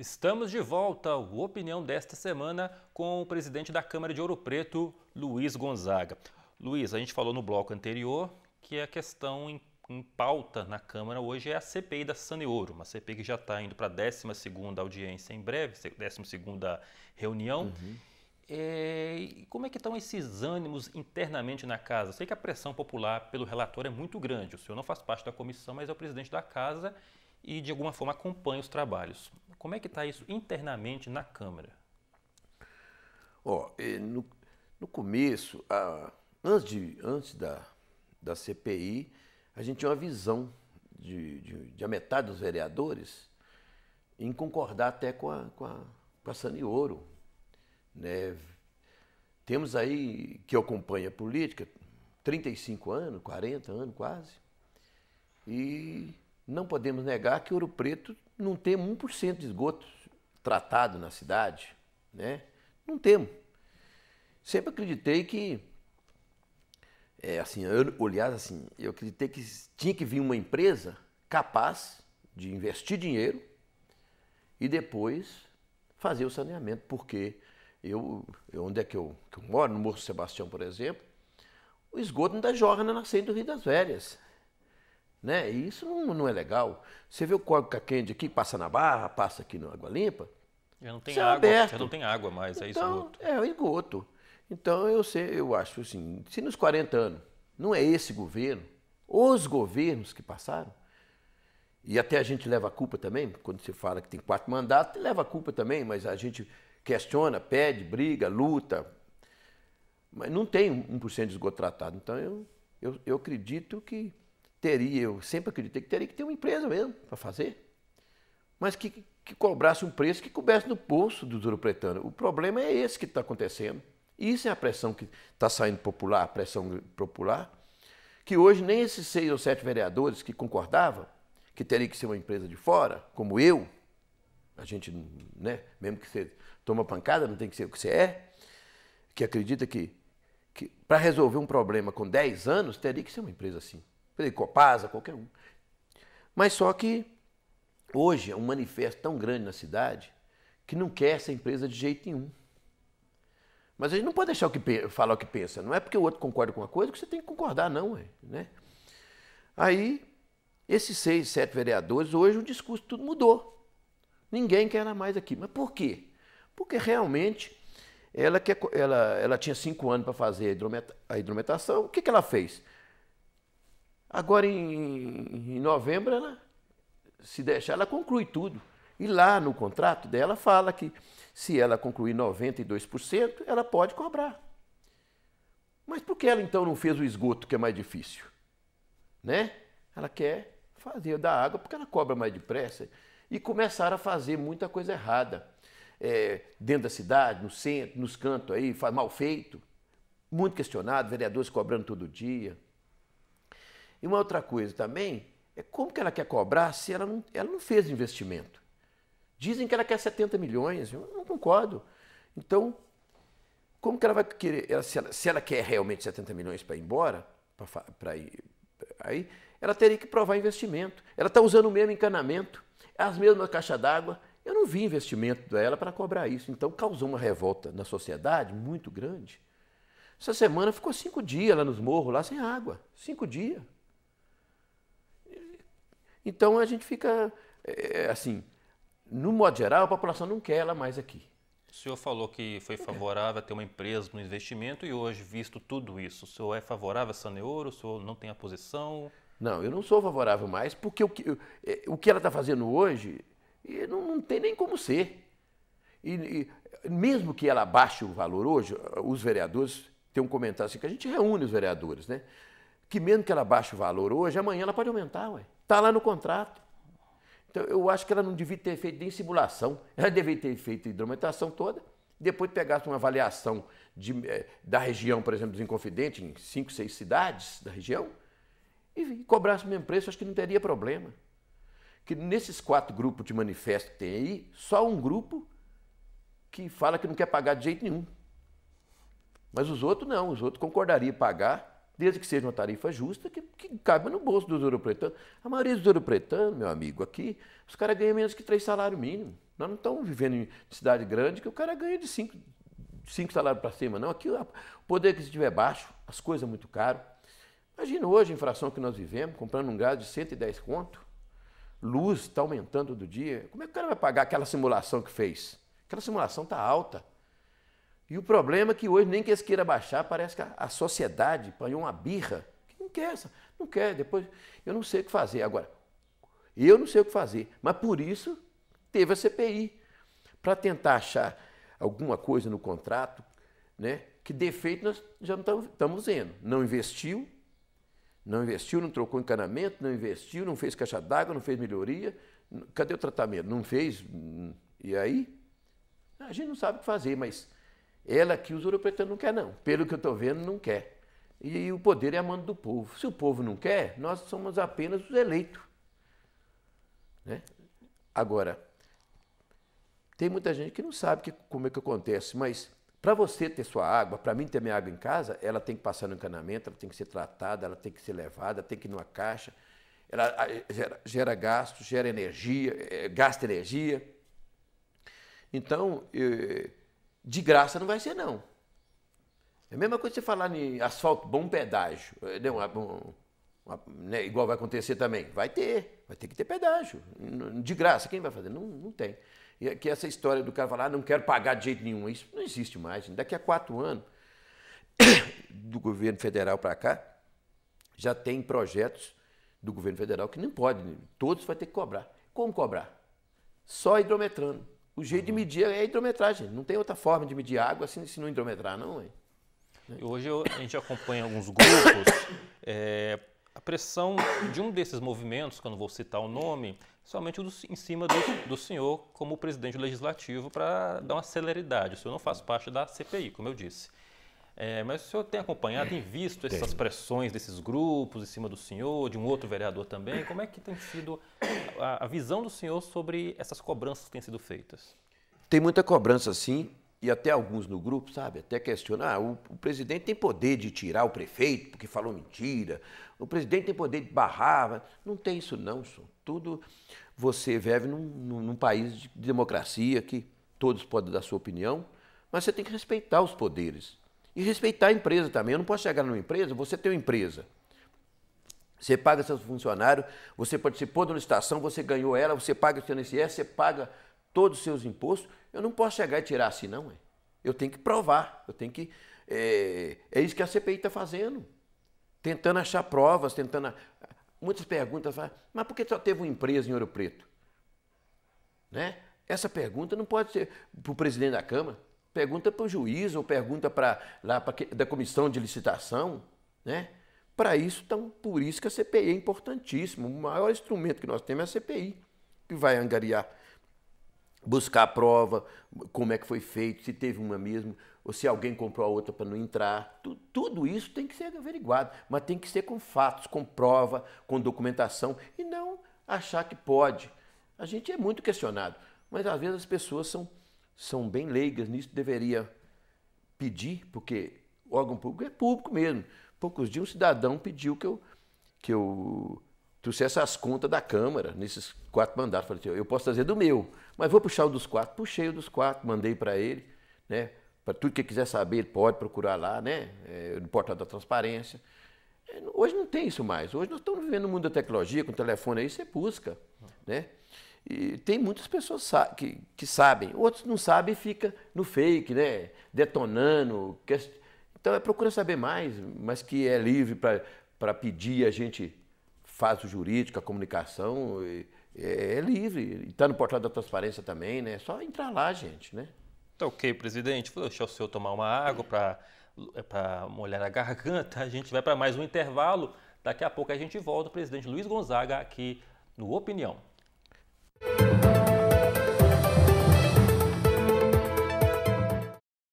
Estamos de volta ao Opinião desta semana com o presidente da Câmara de Ouro Preto, Luiz Gonzaga. Luiz, a gente falou no bloco anterior que a questão em, em pauta na Câmara hoje é a CPI da Saneouro, uma CPI que já está indo para a 12ª audiência em breve, 12ª reunião. Uhum. É, como é que estão esses ânimos internamente na casa? Sei que a pressão popular pelo relator é muito grande. O senhor não faz parte da comissão, mas é o presidente da casa e de alguma forma acompanha os trabalhos. Como é que está isso internamente na Câmara? Oh, é, no, no começo, a, antes, de, antes da, da CPI, a gente tinha uma visão de, de, de a metade dos vereadores em concordar até com a, com a, com a Né? Temos aí, que acompanha a política, 35 anos, 40 anos quase, e não podemos negar que Ouro Preto não temos 1% de esgoto tratado na cidade, né? Não temos. Sempre acreditei que, é, assim, eu, aliás, assim, eu acreditei que tinha que vir uma empresa capaz de investir dinheiro e depois fazer o saneamento, porque eu, eu onde é que eu, que eu moro, no Morro Sebastião, por exemplo, o esgoto ainda jorra na nascente do Rio das Velhas. Né? E isso não, não é legal. Você vê o córrego Caquende aqui, passa na barra, passa aqui na Água Limpa. Já não tem é água, aberto. já não tem água mais, é então, é esgoto. É, o é esgoto. Então eu sei, eu acho assim, se nos 40 anos não é esse governo, os governos que passaram, e até a gente leva a culpa também, quando se fala que tem quatro mandatos, leva a culpa também, mas a gente questiona, pede, briga, luta. Mas não tem 1% de esgoto tratado. Então eu, eu, eu acredito que teria, eu sempre acreditei que teria que ter uma empresa mesmo para fazer, mas que, que cobrasse um preço que coubesse no bolso do duro pretano. O problema é esse que está acontecendo. Isso é a pressão que está saindo popular, a pressão popular, que hoje nem esses seis ou sete vereadores que concordavam que teria que ser uma empresa de fora, como eu, a gente, né, mesmo que você toma pancada, não tem que ser o que você é, que acredita que, que para resolver um problema com 10 anos, teria que ser uma empresa assim pela Copasa, qualquer um. Mas só que hoje é um manifesto tão grande na cidade que não quer essa empresa de jeito nenhum. Mas a gente não pode deixar o que falar o que pensa. Não é porque o outro concorda com uma coisa que você tem que concordar, não. Né? Aí, esses seis, sete vereadores, hoje o discurso tudo mudou. Ninguém quer ela mais aqui. Mas por quê? Porque realmente ela, quer, ela, ela tinha cinco anos para fazer a, hidrometa, a hidrometação. O que, que ela fez? Agora, em, em novembro, ela, se deixar, ela conclui tudo. E lá no contrato dela fala que se ela concluir 92%, ela pode cobrar. Mas por que ela então não fez o esgoto, que é mais difícil? Né? Ela quer fazer da água porque ela cobra mais depressa. E começaram a fazer muita coisa errada. É, dentro da cidade, no centro, nos cantos aí, mal feito. Muito questionado, vereadores cobrando todo dia. E uma outra coisa também é como que ela quer cobrar se ela não, ela não fez investimento. Dizem que ela quer 70 milhões, eu não concordo. Então, como que ela vai querer, ela, se, ela, se, ela, quer realmente 70 milhões para ir embora, para ir, aí ela teria que provar investimento. Ela está usando o mesmo encanamento, as mesmas caixas d'água. Eu não vi investimento dela para cobrar isso. Então causou uma revolta na sociedade muito grande. Essa semana ficou cinco dias lá nos morros, lá sem água. Cinco dias. Então a gente fica é, assim, no modo geral, a população não quer ela mais aqui. O senhor falou que foi favorável a ter uma empresa no investimento e hoje, visto tudo isso, o senhor é favorável a Saneouro? O senhor não tem a posição? Não, eu não sou favorável mais, porque o que, eh, o que ela está fazendo hoje não, não, tem nem como ser. E, e, mesmo que ela baixe o valor hoje, os vereadores têm um comentário assim, que a gente reúne os vereadores, né? Que mesmo que ela baixe o valor hoje, amanhã ela pode aumentar, ué. Está lá no contrato. Então, eu acho que ela não devia ter feito nem simulação, ela deveria ter feito a hidrometação toda, depois pegasse uma avaliação de, eh, da região, por exemplo, dos Inconfidentes, em cinco, seis cidades da região, e, e cobrasse o mesmo preço, acho que não teria problema. Que nesses quatro grupos de manifesto que tem aí, só um grupo que fala que não quer pagar de jeito nenhum. Mas os outros não, os outros concordariam pagar desde que seja uma tarifa justa, que, que caiba no bolso dos ouropretanos. A maioria dos ouropretanos, meu amigo, aqui, os caras ganham menos que três salários mínimos. Nós não estamos vivendo em cidade grande que o cara ganha de cinco, cinco salários para cima, não. Aqui o poder que estiver baixo, as coisas muito caro. Imagina hoje a inflação que nós vivemos, comprando um gás de 110 conto, luz está aumentando todo dia. Como é que o cara vai pagar aquela simulação que fez? Aquela simulação está alta. E o problema é que hoje, nem que eles queiram baixar, parece que a, a sociedade apanhou uma birra. Não quer essa, não quer. Depois, eu não sei o que fazer. Agora, eu não sei o que fazer. Mas por isso teve a CPI para tentar achar alguma coisa no contrato, né? Que defeito nós já não estamos vendo. Não investiu, não investiu, não trocou encanamento, não investiu, não fez caixa d'água, não fez melhoria. Cadê o tratamento? Não fez. Hum, e aí? A gente não sabe o que fazer, mas ela aqui, os europeus não quer não. Pelo que eu estou vendo, não quer. E, e o poder é a mão do povo. Se o povo não quer, nós somos apenas os eleitos. Né? Agora, tem muita gente que não sabe que, como é que acontece, mas para você ter sua água, para mim ter minha água em casa, ela tem que passar no encanamento, ela tem que ser tratada, ela tem que ser levada, tem que ir numa caixa. Ela gera, gera gasto, gera energia, eh, gasta energia. Então, eu, eh, de graça não vai ser, não. É a mesma coisa que você falar em asfalto bom pedágio. É, não, é né, igual vai acontecer também. Vai ter, vai ter que ter pedágio. De graça, quem vai fazer? Não, não tem. E é que essa história do cara falar, ah, não quero pagar de jeito nenhum, isso não existe mais. Daqui a quatro anos, do governo federal para cá, já tem projetos do governo federal que não pode, né? todos vai ter que cobrar. Como cobrar? Só hidrometrando o jeito de medir é a hidrometragem. Não tem outra forma de medir água assim, se não hidrometrar, não. Hein? Hoje eu, a gente acompanha alguns grupos. É, a pressão de um desses movimentos, que eu não vou citar o nome, somente do, em cima do, do, senhor como presidente do legislativo para dar uma celeridade. O senhor não faz parte da CPI, como eu disse. É, mas o senhor tem acompanhado, tem visto essas tem. pressões desses grupos em cima do senhor, de um outro vereador também? Como é que tem sido a, a visão do senhor sobre essas cobranças que têm sido feitas? Tem muita cobrança, sim, e até alguns no grupo, sabe, até questionam, ah, o, o presidente tem poder de tirar o prefeito porque falou mentira, o presidente tem poder de barrar, não tem isso não, senhor. tudo você vive num, num, num país de democracia que todos podem dar sua opinião, mas você tem que respeitar os poderes. E respeitar a empresa também. Eu não posso chegar numa empresa, você tem uma empresa. Você paga seus funcionários, você participou de uma licitação, você ganhou ela, você paga o seu você paga todos os seus impostos. Eu não posso chegar e tirar assim, não. Eu tenho que provar, eu tenho que... É, é isso que a CPI está fazendo. Tentando achar provas, tentando... Muitas perguntas falam, mas por que só teve uma empresa em Ouro Preto? Né? Essa pergunta não pode ser para o presidente da Câmara. Pergunta para o juiz ou pergunta para lá pra, da comissão de licitação, né? Para isso, então, por isso que a CPI é importantíssimo. O maior instrumento que nós temos é a CPI, que vai angariar, buscar a prova, como é que foi feito, se teve uma mesmo, ou se alguém comprou a outra para não entrar. Tudo, tudo isso tem que ser averiguado, mas tem que ser com fatos, com prova, com documentação, e não achar que pode. A gente é muito questionado, mas às vezes as pessoas são são bem leigas nisso, deveria pedir, porque órgão público é público mesmo. Poucos dias um cidadão pediu que eu, que eu trouxesse as contas da Câmara nesses quatro mandatos. Falei assim, eu posso trazer do meu, mas vou puxar o dos quatro. Puxei o dos quatro, mandei para ele, né? Para tudo que quiser saber, ele pode procurar lá, né? É, no portal da transparência. É, hoje não tem isso mais. Hoje nós estamos vivendo no mundo da tecnologia, com o telefone aí você busca, né? E tem muitas pessoas que, que sabem, outros não sabem e fica no fake, né? Detonando. Então é procura saber mais, mas que é livre para pedir, a gente faz o jurídico, a comunicação, é, é livre. Está no portal da transparência também, né? É só entrar lá, gente, né? Tá ok, presidente. Vou deixar o senhor tomar uma água para é, molhar a garganta. A gente vai para mais um intervalo. Daqui a pouco a gente volta, presidente Luiz Gonzaga, aqui no Opinião. thank you